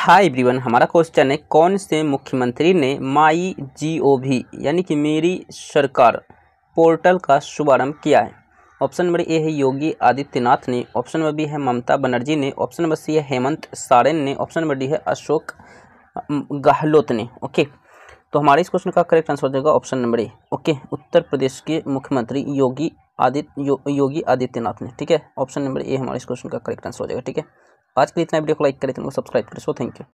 hi everyone हमारा question है कौन से मुख्यमंत्री ने माई जीओवी यानी कि मेरी सरकार पोर्टल का शुभारंभ किया है ऑप्शन नंबर ए है योगी आदित्यनाथ ने ऑप्शन नंबर बी है ममता बनर्जी ने ऑप्शन नंबर सी है हेमंत सारेन ने ऑप्शन नंबर डी है अशोक गहलोत ने ओके तो हमारे इस क्वेश्चन का करेक्ट आंसर हो जाएगा option number A okay Uttar Pradesh के मुख्यमंत्री योगी आदित्य यो, योगी आदित्यनाथ ने ठीक है ऑप्शन नंबर ए हमारे इस क्वेश्चन का करेक्ट आंसर हो जाएगा ठीक है आज के लिए इतना वीडियो को लाइक करें तो सब्सक्राइब करें सो थैंक यू